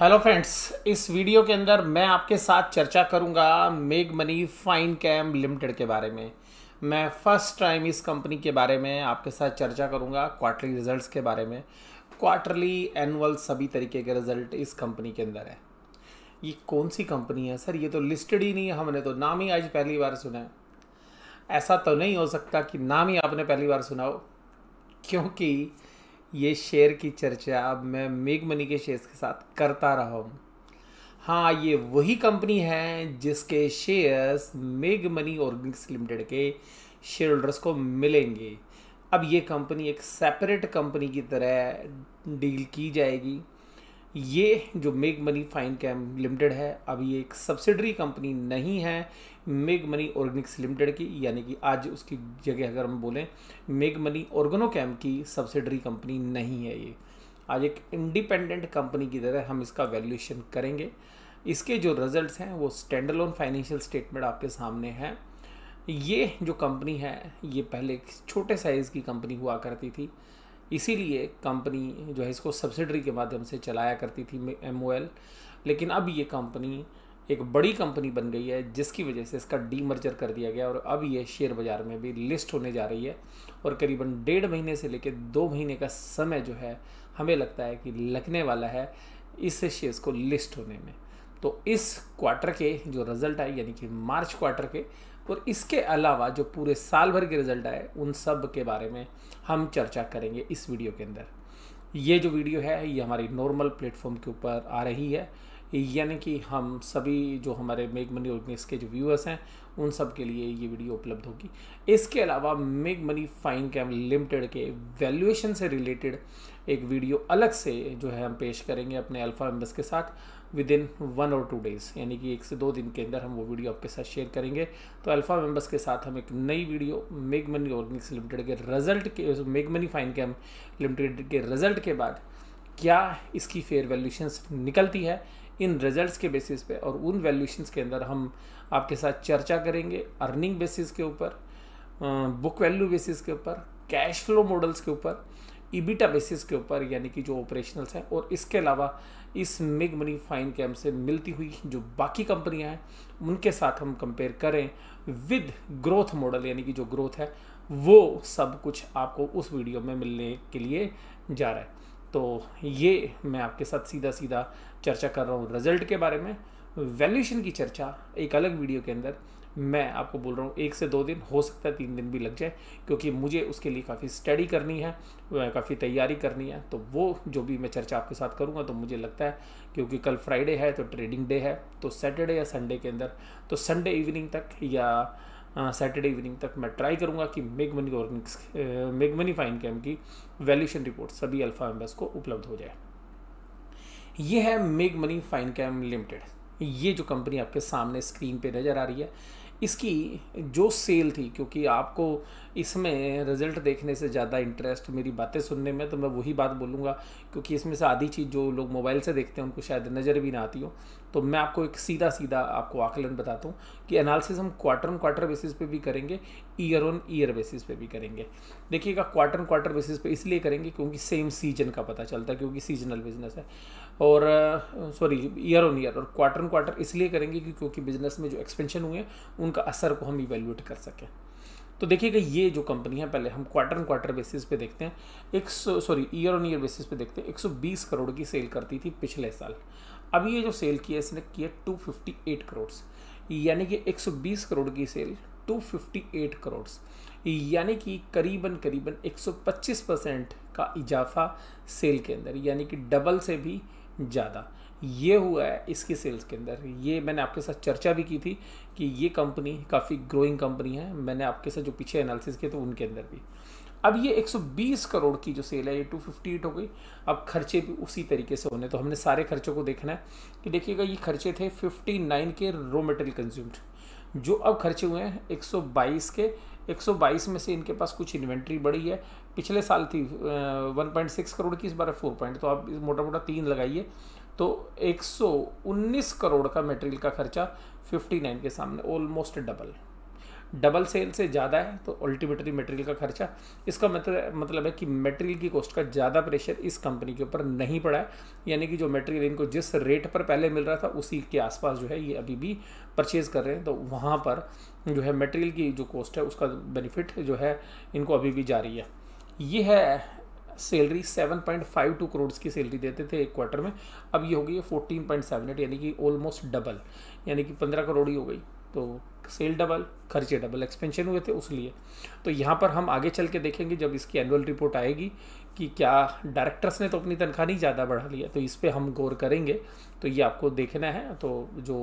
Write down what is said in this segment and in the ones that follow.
hello friends इस video के अंदर मैं आपके साथ चर्चा करूंगा मेग मनी फाइन कैम लिमिटेड के बारे में मैं फर्स्ट टाइम इस कंपनी के बारे में आपके साथ चर्चा करूंगा क्वार्टरली रिजल्ट्स के बारे में क्वार्टरली एनुअल सभी तरीके के रिजल्ट इस कंपनी के अंदर है ये कौन सी कंपनी है सर ये तो लिस्टेड ही नहीं है हमने तो नाम ही आज पहली बार सुना है ऐसा तो नहीं हो सकता कि नाम ही आपने पहली बार सुना हो क्योंकि ये शेयर की चर्चा अब मैं मेघ मनी के शेयर्स के साथ करता रहा हूँ हाँ ये वही कंपनी है जिसके शेयर्स मेग मनी ऑर्गेनिक्स लिमिटेड के शेयर होल्डर्स को मिलेंगे अब ये कंपनी एक सेपरेट कंपनी की तरह डील की जाएगी ये जो मेग मनी फाइन कैम लिमिटेड है अब ये एक सब्सिडरी कंपनी नहीं है मेग मनी ऑर्गेनिक्स लिमिटेड की यानी कि आज उसकी जगह अगर हम बोलें मेग मनी ऑर्गेनो कैम की सब्सिडरी कंपनी नहीं है ये आज एक इंडिपेंडेंट कंपनी की तरह हम इसका वैल्यूएशन करेंगे इसके जो रिजल्ट्स हैं वो स्टैंड लोन फाइनेंशियल स्टेटमेंट आपके सामने हैं ये जो कंपनी है ये पहले छोटे साइज़ की कंपनी हुआ करती थी इसीलिए कंपनी जो है इसको सब्सिडरी के माध्यम से चलाया करती थी एम लेकिन अब ये कंपनी एक बड़ी कंपनी बन गई है जिसकी वजह से इसका डी मर्जर कर दिया गया और अब ये शेयर बाज़ार में भी लिस्ट होने जा रही है और करीबन डेढ़ महीने से लेकर दो महीने का समय जो है हमें लगता है कि लगने वाला है इस शेयर्स को लिस्ट होने में तो इस क्वार्टर के जो रिज़ल्ट आए यानी कि मार्च क्वार्टर के और इसके अलावा जो पूरे साल भर के रिजल्ट आए उन सब के बारे में हम चर्चा करेंगे इस वीडियो के अंदर ये जो वीडियो है ये हमारी नॉर्मल प्लेटफॉर्म के ऊपर आ रही है यानी कि हम सभी जो हमारे मेक मनी ऑर्गेनिक्स के जो व्यूअर्स हैं उन सब के लिए ये वीडियो उपलब्ध होगी इसके अलावा मेक मनी फाइन कैम लिमिटेड के वैल्यूएशन से रिलेटेड एक वीडियो अलग से जो है हम पेश करेंगे अपने अल्फा मेम्बर्स के साथ विद इन वन और टू डेज़ यानी कि एक से दो दिन के अंदर हम वो वीडियो आपके साथ शेयर करेंगे तो अल्फ़ा मेम्बर्स के साथ हम एक नई वीडियो मेक मनी ऑर्गेनिक्स लिमिटेड के रिजल्ट के मेक मनी फाइन कैम लिमिटेड के रिजल्ट के बाद क्या इसकी फेयर वैल्यूशंस निकलती है इन रिजल्ट्स के बेसिस पे और उन वैल्यूशंस के अंदर हम आपके साथ चर्चा करेंगे अर्निंग बेसिस के ऊपर बुक वैल्यू बेसिस के ऊपर कैश फ्लो मॉडल्स के ऊपर ईबीटा बेसिस के ऊपर यानी कि जो ऑपरेशनल्स हैं और इसके अलावा इस मिग मनी फाइन कैम से मिलती हुई जो बाकी कंपनियां हैं उनके साथ हम कंपेयर करें विद ग्रोथ मॉडल यानी कि जो ग्रोथ है वो सब कुछ आपको उस वीडियो में मिलने के लिए जा रहा है तो ये मैं आपके साथ सीधा सीधा चर्चा कर रहा हूँ रिजल्ट के बारे में वैल्यूशन की चर्चा एक अलग वीडियो के अंदर मैं आपको बोल रहा हूँ एक से दो दिन हो सकता है तीन दिन भी लग जाए क्योंकि मुझे उसके लिए काफ़ी स्टडी करनी है काफ़ी तैयारी करनी है तो वो जो भी मैं चर्चा आपके साथ करूँगा तो मुझे लगता है क्योंकि कल फ्राइडे है तो ट्रेडिंग डे है तो सैटरडे या संडे के अंदर तो संडे इवनिंग तक या सैटरडे इवनिंग तक मैं ट्राई करूँगा कि मेग मनी ऑर्गनिक्स मेग मनी फाइन कैम की वैल्यूशन रिपोर्ट सभी अल्फा एम्बेस को उपलब्ध हो जाए ये है मेघ मनी फाइन कैम लिमिटेड ये जो कंपनी आपके सामने स्क्रीन पे नज़र आ रही है इसकी जो सेल थी क्योंकि आपको इसमें रिज़ल्ट देखने से ज़्यादा इंटरेस्ट मेरी बातें सुनने में तो मैं वही बात बोलूँगा क्योंकि इसमें से आधी चीज़ जो लोग मोबाइल से देखते हैं उनको शायद नज़र भी ना आती हो तो मैं आपको एक सीधा सीधा आपको आकलन बताता हूँ कि एनालिसिस हम क्वार्टर ऑन क्वार्टर बेसिस पे भी करेंगे ईयर ऑन ईयर बेसिस पे भी करेंगे देखिएगा क्वार्टर ऑन क्वार्टर बेसिस पे इसलिए करेंगे क्योंकि सेम सीजन का पता चलता है क्योंकि सीजनल बिजनेस है और सॉरी ईयर ऑन ईयर और क्वार्टर ऑन क्वार्टर इसलिए करेंगे कि क्योंकि बिजनेस में जो एक्सपेंशन हुए हैं उनका असर को हम इवेल्यूएट कर सकें तो देखिएगा ये जो कंपनी है पहले हम क्वार्टर ऑन क्वार्टर बेसिस पे देखते हैं एक sorry year on year basis पे देखते हैं 120 करोड़ की सेल करती थी पिछले साल अब ये जो सेल किया इसने किया 258 करोड़ यानी कि 120 करोड़ की सेल 258 करोड़ यानी कि करीबन करीबन 125 परसेंट का इजाफा सेल के अंदर यानी कि डबल से भी ज़्यादा ये हुआ है इसकी सेल्स के अंदर ये मैंने आपके साथ चर्चा भी की थी कि ये कंपनी काफ़ी ग्रोइंग कंपनी है मैंने आपके साथ जो पीछे एनालिसिस किए थे उनके अंदर भी अब ये 120 करोड़ की जो सेल है ये 258 हो गई अब खर्चे भी उसी तरीके से होने तो हमने सारे खर्चों को देखना है कि देखिएगा ये खर्चे थे 59 के रॉ मटेरियल कंज्यूम्ड जो अब खर्चे हुए हैं 122 के 122 में से इनके पास कुछ इन्वेंट्री बढ़ी है पिछले साल थी वन पॉइंट सिक्स करोड़ की इस बार फोर पॉइंट तो आप मोटा मोटा तीन लगाइए तो 119 करोड़ का मटेरियल का खर्चा 59 के सामने ऑलमोस्ट डबल डबल सेल से ज़्यादा है तो अल्टीमेटली मटेरियल का खर्चा इसका मतलब मतलब है कि मटेरियल की कॉस्ट का ज़्यादा प्रेशर इस कंपनी के ऊपर नहीं पड़ा है यानी कि जो मटेरियल इनको जिस रेट पर पहले मिल रहा था उसी के आसपास जो है ये अभी भी परचेज़ कर रहे हैं तो वहाँ पर जो है मटेरियल की जो कॉस्ट है उसका बेनिफिट जो है इनको अभी भी जारी है ये है सैलरी 7.52 करोड़ की सैलरी देते थे एक क्वार्टर में अब ये हो गई है 14.78 यानी कि ऑलमोस्ट डबल यानी कि 15 करोड़ ही हो गई तो सेल डबल खर्चे डबल एक्सपेंशन हुए थे उस लिए तो यहाँ पर हम आगे चल के देखेंगे जब इसकी एनुअल रिपोर्ट आएगी कि क्या डायरेक्टर्स ने तो अपनी तनख्वाह नहीं ज़्यादा बढ़ा लिया तो इस पर हम गौर करेंगे तो ये आपको देखना है तो जो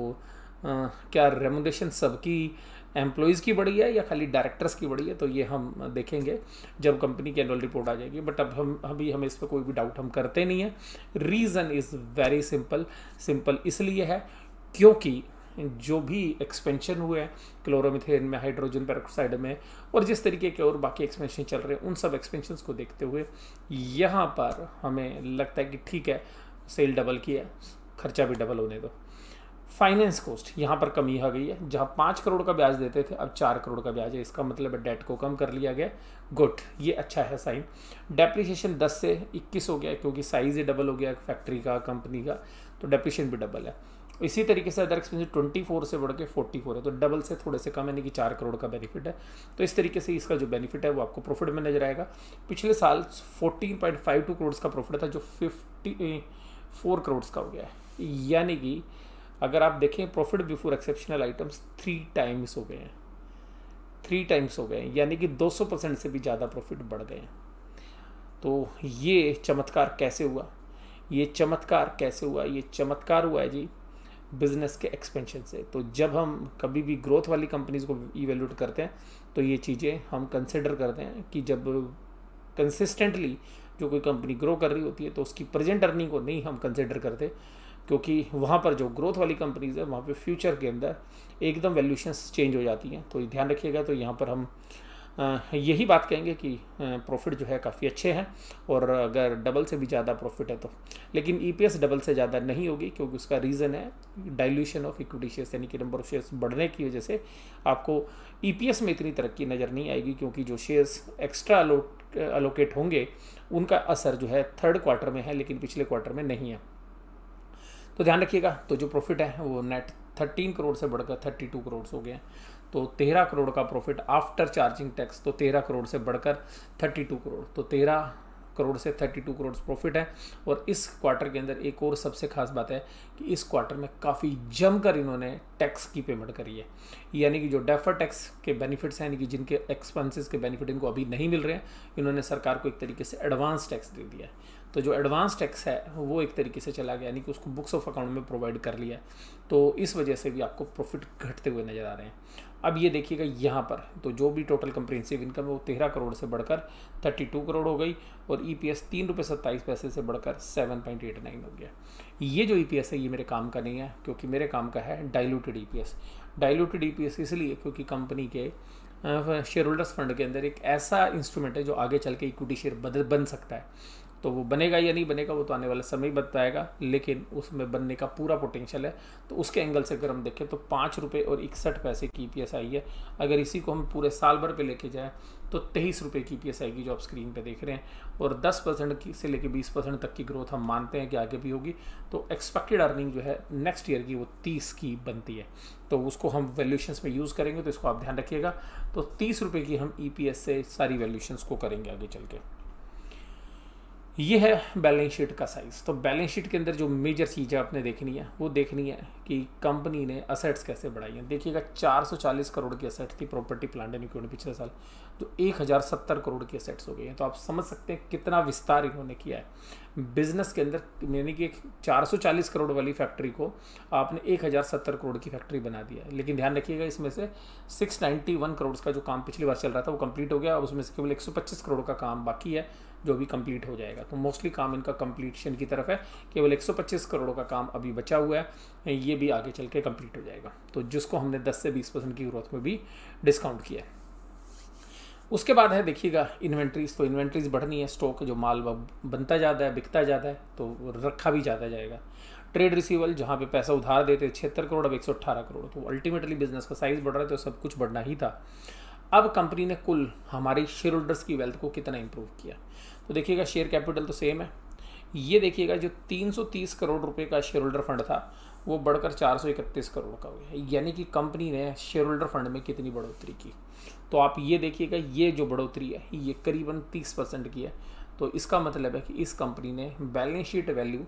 आ, क्या रेमोडेशन सबकी एम्प्लॉयज़ की बढ़ी है या खाली डायरेक्टर्स की बढ़ी है तो ये हम देखेंगे जब कंपनी की एनुअल रिपोर्ट आ जाएगी बट अब हम अभी हम इस पर कोई भी डाउट हम करते नहीं है reason is very simple simple इसलिए है क्योंकि जो भी एक्सपेंशन हुए हैं क्लोरोमिथेन में हाइड्रोजन पेरोक्साइड में और जिस तरीके के और बाकी एक्सपेंशन चल रहे हैं उन सब एक्सपेंशन को देखते हुए यहाँ पर हमें लगता है कि ठीक है सेल डबल की है खर्चा भी डबल होने दो फाइनेंस कॉस्ट यहाँ पर कमी आ गई है जहाँ पाँच करोड़ का ब्याज देते थे अब चार करोड़ का ब्याज है इसका मतलब है डेट को कम कर लिया गया गुड ये अच्छा है साइन डेप्रिसिएशन दस से इक्कीस हो गया क्योंकि साइज़ ही डबल हो गया फैक्ट्री का कंपनी का तो डेप्रिशिएशन भी डबल है इसी तरीके से अदर एक्सपेंसिव ट्वेंटी फोर से बढ़ के फोर्टी फोर है तो डबल से थोड़े से कम यानी कि चार करोड़ का बेनिफिट है तो इस तरीके से इसका जो बेनिफिट है वो आपको प्रॉफिट में नजर आएगा पिछले साल fourteen point five two crore का प्रॉफिट था जो फिफ्टी फोर करोड़ का हो गया है यानी कि अगर आप देखें profit before exceptional items three times हो गए हैं थ्री टाइम्स हो गए हैं यानी कि 200 परसेंट से भी ज़्यादा प्रॉफिट बढ़ गए हैं तो ये चमत्कार कैसे हुआ ये चमत्कार कैसे हुआ ये चमत्कार हुआ है जी बिज़नेस के एक्सपेंशन से तो जब हम कभी भी ग्रोथ वाली कंपनीज़ को इवेल्यूट करते हैं तो ये चीज़ें हम कंसिडर करते हैं कि जब कंसिस्टेंटली जो कोई कंपनी ग्रो कर रही होती है तो उसकी प्रेजेंट अर्निंग को नहीं हम कंसिडर करते क्योंकि वहाँ पर जो ग्रोथ वाली कंपनीज़ है वहाँ पे फ्यूचर के अंदर एकदम वैल्यूशंस चेंज हो जाती हैं तो ध्यान रखिएगा तो यहाँ पर हम यही बात कहेंगे कि प्रॉफिट जो है काफ़ी अच्छे हैं और अगर डबल से भी ज़्यादा प्रॉफिट है तो लेकिन ईपीएस e डबल से ज़्यादा नहीं होगी क्योंकि उसका रीज़न है डाइल्यूशन ऑफ इक्विटी शेयर्स यानी कि नंबर ऑफ शेयर्स बढ़ने की वजह से आपको ईपीएस e में इतनी तरक्की नज़र नहीं आएगी क्योंकि जो शेयर्स एक्स्ट्रा अलोट अलोकेट होंगे उनका असर जो है थर्ड क्वार्टर में है लेकिन पिछले क्वार्टर में नहीं है तो ध्यान रखिएगा तो जो प्रॉफिट है वो नेट थर्टीन करोड़ से बढ़कर थर्टी टू करोड़ हो गया तो तेरह करोड़ का प्रॉफिट आफ्टर चार्जिंग टैक्स तो तेरह करोड़ से बढ़कर थर्टी टू करोड़ तो तेरह करोड़ से थर्टी टू करोड़ प्रॉफिट है और इस क्वार्टर के अंदर एक और सबसे खास बात है कि इस क्वार्टर में काफ़ी जमकर इन्होंने टैक्स की पेमेंट करी है यानी कि जो डेफर टैक्स के बेनिफिट्स हैं यानी कि जिनके एक्सपेंसिस के बेनिफिट इनको अभी नहीं मिल रहे हैं इन्होंने सरकार को एक तरीके से एडवांस टैक्स दे दिया है तो जो एडवांस टैक्स है वो एक तरीके से चला गया यानी कि उसको बुक्स ऑफ अकाउंट में प्रोवाइड कर लिया तो इस वजह से भी आपको प्रॉफिट घटते हुए नज़र आ रहे हैं अब ये देखिएगा यहाँ पर तो जो भी टोटल कंप्रेंसिव इनकम है वो तेरह करोड़ से बढ़कर थर्टी टू करोड़ हो गई और ई पी एस तीन रुपये सत्ताईस पैसे से बढ़कर सेवन पॉइंट एट नाइन हो गया ये जो ई पी एस है ये मेरे काम का नहीं है क्योंकि मेरे काम का है diluted E P S diluted E P S इसलिए क्योंकि कंपनी के शेयर होल्डर्स फंड के अंदर एक ऐसा इंस्ट्रूमेंट है जो आगे चल के इक्विटी शेयर बदल बन सकता है तो वो बनेगा या नहीं बनेगा वो तो आने वाला समय बताएगा लेकिन उसमें बनने का पूरा पोटेंशियल है तो उसके एंगल से अगर हम देखें तो पाँच रुपये और इकसठ पैसे की ई e आई है अगर इसी को हम पूरे साल भर पे लेके जाएं तो तेईस रुपये की ई e आएगी जो आप स्क्रीन पे देख रहे हैं और दस परसेंट से लेकर बीस परसेंट तक की ग्रोथ हम मानते हैं कि आगे भी होगी तो एक्सपेक्टेड अर्निंग जो है नेक्स्ट ईयर की वो तीस की बनती है तो उसको हम वैल्यूशंस में यूज़ करेंगे तो इसको आप ध्यान रखिएगा तो तीस रुपये की हम ई e से सारी वैल्यूशंस को करेंगे आगे चल के ये है बैलेंस शीट का साइज़ तो बैलेंस शीट के अंदर जो मेजर चीज़ें आपने देखनी है वो देखनी है कि कंपनी ने असेट्स कैसे बढ़ाई हैं देखिएगा 440 करोड़ की असेट थी प्रॉपर्टी प्लांट एंड इक्विपमेंट पिछले साल तो 1070 करोड़ की असेट्स हो गई हैं तो आप समझ सकते हैं कितना विस्तार इन्होंने किया है बिजनेस के अंदर यानी कि एक चार करोड़ वाली फैक्ट्री को आपने एक करोड़ की फैक्ट्री बना दिया है लेकिन ध्यान रखिएगा इसमें से सिक्स करोड़ का जो काम पिछली बार चल रहा था वो कम्प्लीट हो गया और उसमें से केवल एक करोड़ का काम बाकी है जो भी कंप्लीट हो जाएगा तो मोस्टली काम इनका कंप्लीशन की तरफ है केवल 125 करोड़ का काम अभी बचा हुआ है ये भी आगे चल के कम्प्लीट हो जाएगा तो जिसको हमने 10 से 20 परसेंट की ग्रोथ में भी डिस्काउंट किया है उसके बाद है देखिएगा इन्वेंट्रीज तो इन्वेंट्रीज बढ़नी है स्टॉक जो माल बनता जाता है बिकता जाता है तो रखा भी जाता जाएगा ट्रेड रिसीवल जहाँ पे पैसा उधार देते छिहत्तर करोड़ अब एक करोड़ तो अल्टीमेटली बिजनेस का साइज़ बढ़ रहा है तो सब कुछ बढ़ना ही था अब कंपनी ने कुल हमारी शेयर होल्डर्स की वेल्थ को कितना इम्प्रूव किया तो देखिएगा शेयर कैपिटल तो सेम है ये देखिएगा जो 330 करोड़ रुपए का शेयर होल्डर फंड था वो बढ़कर 431 करोड़ का हो गया यानी कि कंपनी ने शेयर होल्डर फंड में कितनी बढ़ोतरी की तो आप ये देखिएगा ये जो बढ़ोतरी है ये करीबन 30 परसेंट की है तो इसका मतलब है कि इस कंपनी ने बैलेंस शीट वैल्यू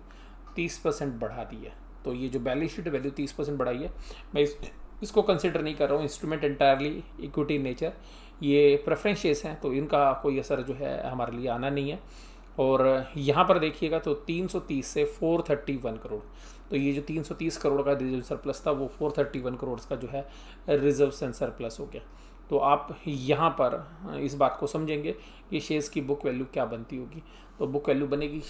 30 परसेंट बढ़ा दी है तो ये जो बैलेंस शीट वैल्यू 30 परसेंट बढ़ाई है मैं इस, इसको कंसिडर नहीं कर रहा हूँ इंस्ट्रूमेंट एंटायरली इक्विटी नेचर ये प्रेफरेंसेस हैं तो इनका कोई असर जो है हमारे लिए आना नहीं है और यहाँ पर देखिएगा तो 330 से 431 करोड़ तो ये जो 330 करोड़ का रिजर्व सरप्लस था वो 431 करोड़ का जो है रिजर्व सेंसर प्लस हो गया तो आप यहाँ पर इस बात को समझेंगे कि शेयर्स की बुक वैल्यू क्या बनती होगी तो बुक वैल्यू बनेगी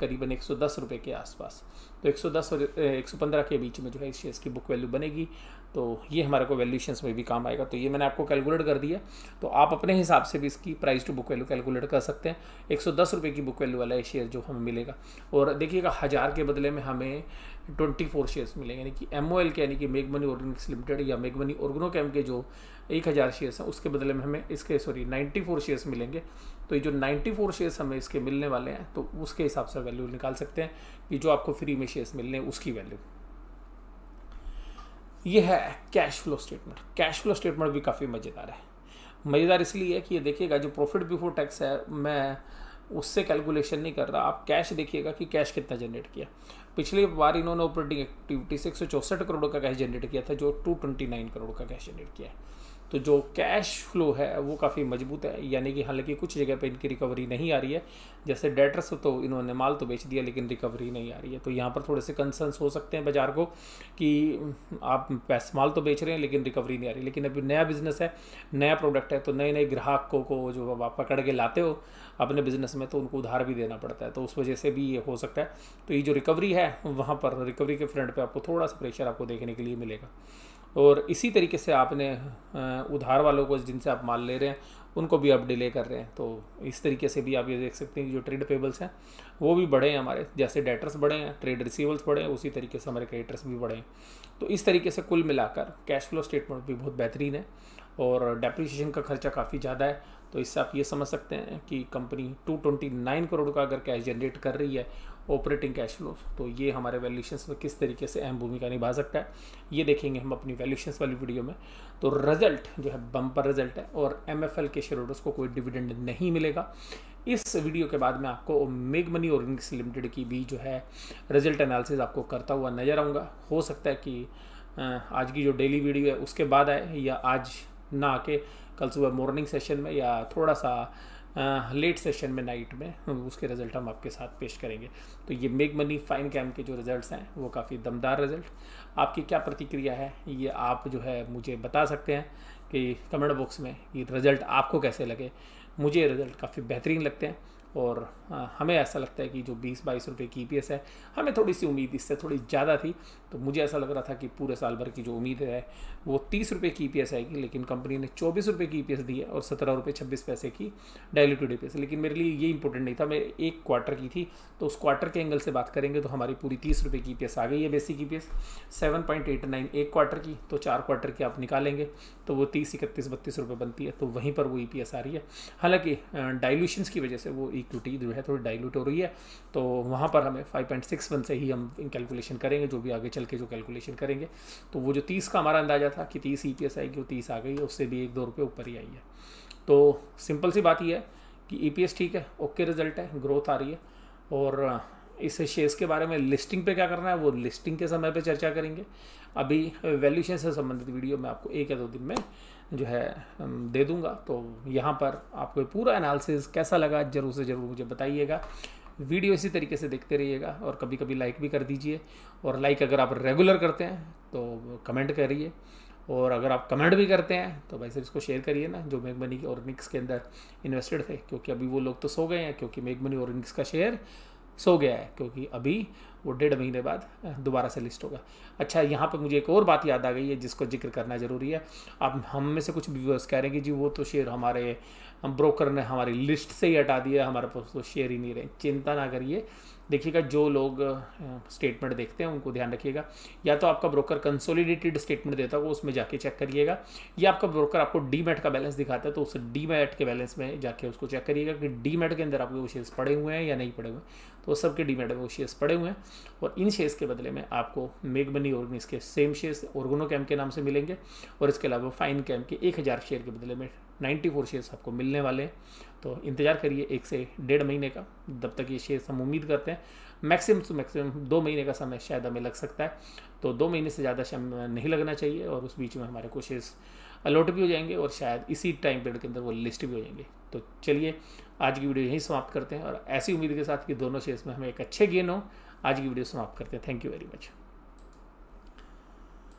करीबन एक सौ दस रुपये के आसपास तो एक सौ दस और एक सौ पंद्रह के बीच में जो है इस शेयर्स की बुक वैल्यू बनेगी तो ये हमारे को वैल्यूशंस में भी काम आएगा तो ये मैंने आपको कैलकुलेट कर दिया तो आप अपने हिसाब से भी इसकी price to book value calculate कर सकते हैं एक सौ दस रुपये की बुक वैल्यू वाला ये शेयर जो हमें मिलेगा और देखिएगा हज़ार के बदले में हमें ट्वेंटी फोर शेयर्स मिलेंगे यानी कि एम ओ एल के यानी कि मनी ऑर्गेनिक्स लिमिटेड या ऑर्गनो कैम के जो एक हज़ार शेयर्स हैं उसके बदले में हमें इसके सॉरी नाइन्टी फोर शेयर्स मिलेंगे तो ये जो 94 फोर शेयर्स हमें इसके मिलने वाले हैं तो उसके हिसाब से वैल्यू निकाल सकते हैं कि जो आपको फ्री में शेयर्स मिलने हैं उसकी वैल्यू ये है cash flow statement cash flow statement भी काफ़ी मज़ेदार है मज़ेदार इसलिए है कि ये देखिएगा जो प्रॉफिट बिफोर टैक्स है मैं उससे कैलकुलेशन नहीं कर रहा आप कैश देखिएगा कि कैश कितना जनरेट किया पिछली बार इन्होंने ऑपरेटिंग एक्टिविटी से एक करोड़ का कैश जनरेट किया था जो 229 करोड़ का कैश जनरेट किया है तो जो कैश फ्लो है वो काफ़ी मजबूत है यानी कि हालांकि कुछ जगह पे इनकी रिकवरी नहीं आ रही है जैसे डेटर्स तो इन्होंने माल तो बेच दिया लेकिन रिकवरी नहीं आ रही है तो यहाँ पर थोड़े से कंसर्नस हो सकते हैं बाजार को कि आप पैसा माल तो बेच रहे हैं लेकिन रिकवरी नहीं आ रही लेकिन अभी नया बिज़नेस है नया प्रोडक्ट है तो नए नए ग्राहकों को जो आप पकड़ के लाते हो अपने बिज़नेस में तो उनको उधार भी देना पड़ता है तो उस वजह से भी ये हो सकता है तो ये जो रिकवरी है वहाँ पर रिकवरी के फ्रंट पर आपको थोड़ा सा प्रेशर आपको देखने के लिए मिलेगा और इसी तरीके से आपने उधार वालों को जिनसे आप माल ले रहे हैं उनको भी आप डिले कर रहे हैं तो इस तरीके से भी आप ये देख सकते हैं कि जो ट्रेड पेबल्स हैं वो भी बढ़े हैं हमारे जैसे डेटर्स बढ़े हैं ट्रेड रिसीवल्स बढ़े हैं उसी तरीके से हमारे क्रेडिटर्स भी बढ़े हैं तो इस तरीके से कुल मिलाकर कैश फ्लो स्टेटमेंट भी बहुत बेहतरीन है और डेप्रिसिएशन का खर्चा काफ़ी ज़्यादा है तो इससे आप ये समझ सकते हैं कि कंपनी 229 करोड़ का अगर कैश जनरेट कर रही है ऑपरेटिंग कैश फ्लोज तो ये हमारे वैल्यूशंस में किस तरीके से अहम भूमिका निभा सकता है ये देखेंगे हम अपनी वैल्यूशंस वाली वीडियो में तो रिजल्ट जो है बम्पर रिजल्ट है और एम के शेयर होल्डर्स को कोई डिविडेंड नहीं मिलेगा इस वीडियो के बाद मैं आपको मेग मनी ऑर्गेनिक्स लिमिटेड की भी जो है रिजल्ट एनालिसिस आपको करता हुआ नजर आऊँगा हो सकता है कि आज की जो डेली वीडियो है उसके बाद आए या आज ना आके कल सुबह मॉर्निंग सेशन में या थोड़ा सा लेट सेशन में नाइट में उसके रिजल्ट हम आपके साथ पेश करेंगे तो ये मेक मनी फाइन कैम के जो रिजल्ट्स हैं वो काफ़ी दमदार रिजल्ट आपकी क्या प्रतिक्रिया है ये आप जो है मुझे बता सकते हैं कि कमेंट बॉक्स में ये रिज़ल्ट आपको कैसे लगे मुझे रिज़ल्ट काफ़ी बेहतरीन लगते हैं और हमें ऐसा लगता है कि जो बीस बाईस रुपये की ई e है हमें थोड़ी सी उम्मीद इससे थोड़ी ज़्यादा थी तो मुझे ऐसा लग रहा था कि पूरे साल भर की जो उम्मीद है वो तीस रुपये की ई e आएगी लेकिन कंपनी ने चौबीस रुपये की ई e दी है और सत्रह रुपये छब्बीस पैसे की डायलिटेड ई लेकिन मेरे लिए ये इंपॉर्टेंट नहीं था मैं एक क्वार्टर की थी तो उस क्वार्टर के एंगल से बात करेंगे तो हमारी पूरी तीस रुपये की ई आ गई है basic E seven point eight nine एक क्वार्टर की तो चार क्वार्टर की आप निकालेंगे तो वो तीस इकतीस बत्तीस रुपये बनती है तो वहीं पर वो ई आ रही है हालाँकि डाइल्यूशंस की वजह से वो ई टूटी जो है थोड़ी डाइल्यूट हो रही है तो वहाँ पर हमें फाइव पॉइंट सिक्स वन से ही हम कैलकुलेशन करेंगे जो भी आगे चल के जो कैलकुलेशन करेंगे तो वो जो तीस का हमारा अंदाज़ा था कि तीस ई पी एस आएगी वो तीस आ गई उससे भी एक दो रुपये ऊपर ही आई है तो सिंपल सी बात यह है कि ई पी एस ठीक है ओके रिजल्ट है ग्रोथ आ रही है और इस शेयर्स के बारे में लिस्टिंग पे क्या करना है वो लिस्टिंग के समय पे चर्चा करेंगे अभी वैल्यूशन से संबंधित वीडियो मैं आपको एक या दो दिन में जो है दे दूंगा तो यहाँ पर आपको पूरा एनालिसिस कैसा लगा ज़रूर से ज़रूर मुझे बताइएगा वीडियो इसी तरीके से देखते रहिएगा और कभी कभी लाइक भी कर दीजिए और लाइक अगर आप रेगुलर करते हैं तो कमेंट करिए और अगर आप कमेंट भी करते हैं तो भाई सर इसको शेयर करिए ना जो मेघमनी और निक्स के अंदर इन्वेस्टेड थे क्योंकि अभी वो लोग तो सो गए हैं क्योंकि मेघमनी और निक्स का शेयर सो गया है क्योंकि अभी वो डेढ़ महीने बाद दोबारा से लिस्ट होगा अच्छा यहाँ पर मुझे एक और बात याद आ गई है जिसको जिक्र करना ज़रूरी है अब हम में से कुछ व्यूअर्स कह रहे हैं कि जी वो तो शेयर हमारे हम ब्रोकर ने हमारी लिस्ट से ही हटा दिया हमारे पास तो शेयर ही नहीं रहे चिंता ना करिए देखिएगा जो लोग स्टेटमेंट देखते हैं उनको ध्यान रखिएगा या तो आपका ब्रोकर कंसोलिडेटेड स्टेटमेंट देता है वो उसमें जाके चेक करिएगा या आपका ब्रोकर आपको डीमेट का बैलेंस दिखाता है तो उस डीमेट के बैलेंस में जाके उसको चेक करिएगा कि डीमेट के अंदर आपके वो शेयर्स पड़े हुए हैं या नहीं पड़े हुए तो सब के डीमेट में वो शेयर्स पड़े हुए हैं और इन शेयर्स के बदले में आपको बनी ऑर्गनिस के सेम शेयर्स ऑर्गोनो कैम्प के नाम से मिलेंगे और इसके अलावा फाइन कैम्प के एक हज़ार शेयर के बदले में नाइन्टी फोर शेयर्स आपको मिलने वाले हैं तो इंतजार करिए एक से डेढ़ महीने का जब तक ये शेयर्स हम उम्मीद करते हैं मैक्सिमम से मैक्सिमम दो महीने का समय शायद हमें लग सकता है तो दो महीने से ज़्यादा समय नहीं लगना चाहिए और उस बीच में हमारे को शेयर्स अलॉट भी हो जाएंगे और शायद इसी टाइम पीरियड के अंदर वो लिस्ट भी हो जाएंगे तो चलिए आज की वीडियो यहीं समाप्त करते हैं और ऐसी उम्मीद के साथ कि दोनों शेयर्स में हमें एक अच्छे गेन हो आज की वीडियो समाप्त करते हैं थैंक यू वेरी मच